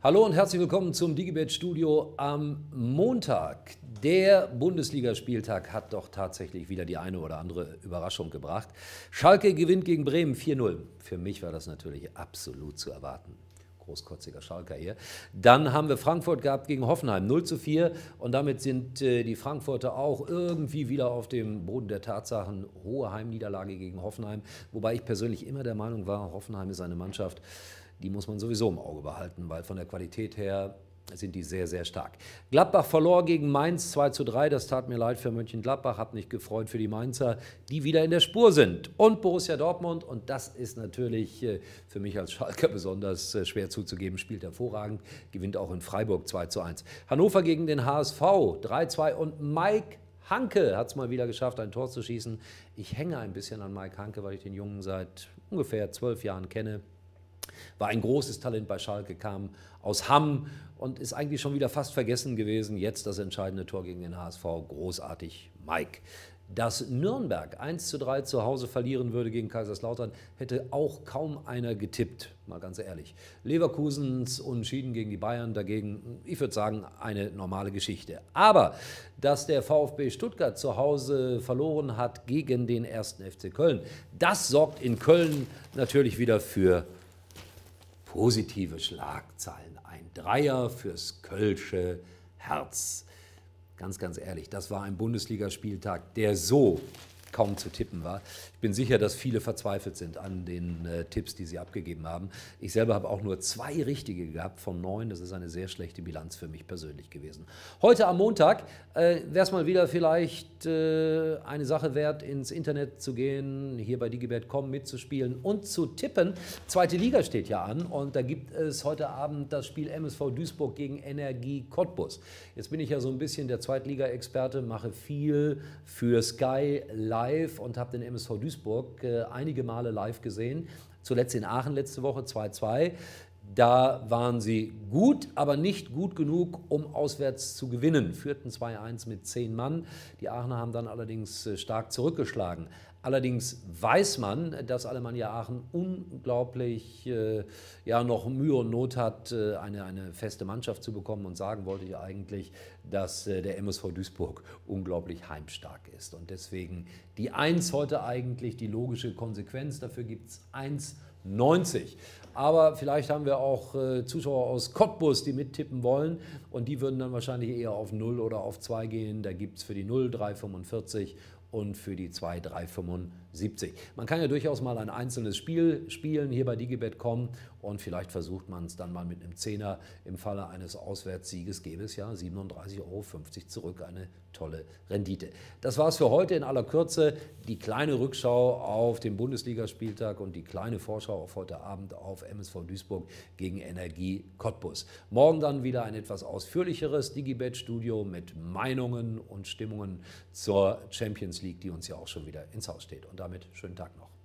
Hallo und herzlich willkommen zum Digibet Studio am Montag. Der Bundesligaspieltag hat doch tatsächlich wieder die eine oder andere Überraschung gebracht. Schalke gewinnt gegen Bremen 4-0. Für mich war das natürlich absolut zu erwarten. Großkotziger Schalker hier. Dann haben wir Frankfurt gehabt gegen Hoffenheim 0 zu 4 und damit sind äh, die Frankfurter auch irgendwie wieder auf dem Boden der Tatsachen. Hohe Heimniederlage gegen Hoffenheim, wobei ich persönlich immer der Meinung war, Hoffenheim ist eine Mannschaft, die muss man sowieso im Auge behalten, weil von der Qualität her sind die sehr, sehr stark. Gladbach verlor gegen Mainz 2 zu 3. Das tat mir leid für Mönchengladbach, hat mich gefreut für die Mainzer, die wieder in der Spur sind. Und Borussia Dortmund, und das ist natürlich äh, für mich als Schalker besonders äh, schwer zuzugeben, spielt hervorragend, gewinnt auch in Freiburg 2 zu 1. Hannover gegen den HSV 3 zu 2 und Mike Hanke hat es mal wieder geschafft, ein Tor zu schießen. Ich hänge ein bisschen an Mike Hanke, weil ich den Jungen seit ungefähr zwölf Jahren kenne war ein großes Talent bei Schalke, kam aus Hamm und ist eigentlich schon wieder fast vergessen gewesen. Jetzt das entscheidende Tor gegen den HSV. Großartig, Mike. Dass Nürnberg 1 zu 3 zu Hause verlieren würde gegen Kaiserslautern, hätte auch kaum einer getippt, mal ganz ehrlich. Leverkusens Unentschieden gegen die Bayern dagegen, ich würde sagen, eine normale Geschichte. Aber dass der VfB Stuttgart zu Hause verloren hat gegen den ersten FC Köln, das sorgt in Köln natürlich wieder für positive Schlagzeilen. Ein Dreier fürs Kölsche Herz. Ganz, ganz ehrlich, das war ein Bundesligaspieltag, der so kaum zu tippen war. Ich bin sicher, dass viele verzweifelt sind an den äh, Tipps, die sie abgegeben haben. Ich selber habe auch nur zwei richtige gehabt von neun. Das ist eine sehr schlechte Bilanz für mich persönlich gewesen. Heute am Montag äh, wäre es mal wieder vielleicht äh, eine Sache wert, ins Internet zu gehen, hier bei digibet.com mitzuspielen und zu tippen. Zweite Liga steht ja an und da gibt es heute Abend das Spiel MSV Duisburg gegen Energie Cottbus. Jetzt bin ich ja so ein bisschen der Zweitliga-Experte, mache viel für Sky Live live und habe den MSV Duisburg äh, einige Male live gesehen. Zuletzt in Aachen letzte Woche 2-2. Da waren sie gut, aber nicht gut genug, um auswärts zu gewinnen. Führten 2-1 mit zehn Mann. Die Aachener haben dann allerdings äh, stark zurückgeschlagen. Allerdings weiß man, dass Alemannia Aachen unglaublich äh, ja, noch Mühe und Not hat, äh, eine, eine feste Mannschaft zu bekommen. Und sagen wollte ich eigentlich, dass äh, der MSV Duisburg unglaublich heimstark ist. Und deswegen die 1 heute eigentlich die logische Konsequenz. Dafür gibt es 1,90. Aber vielleicht haben wir auch Zuschauer aus Cottbus, die mittippen wollen. Und die würden dann wahrscheinlich eher auf 0 oder auf 2 gehen. Da gibt es für die 0 3,45 und für die 2 3,75. Man kann ja durchaus mal ein einzelnes Spiel spielen hier bei Digibet.com und vielleicht versucht man es dann mal mit einem Zehner im Falle eines Auswärtssieges, gäbe es ja 37,50 Euro zurück. Eine tolle Rendite. Das war es für heute in aller Kürze. Die kleine Rückschau auf den Bundesligaspieltag und die kleine Vorschau auf heute Abend auf MSV Duisburg gegen Energie Cottbus. Morgen dann wieder ein etwas ausführlicheres Digibet-Studio mit Meinungen und Stimmungen zur Champions League, die uns ja auch schon wieder ins Haus steht. Und damit schönen Tag noch.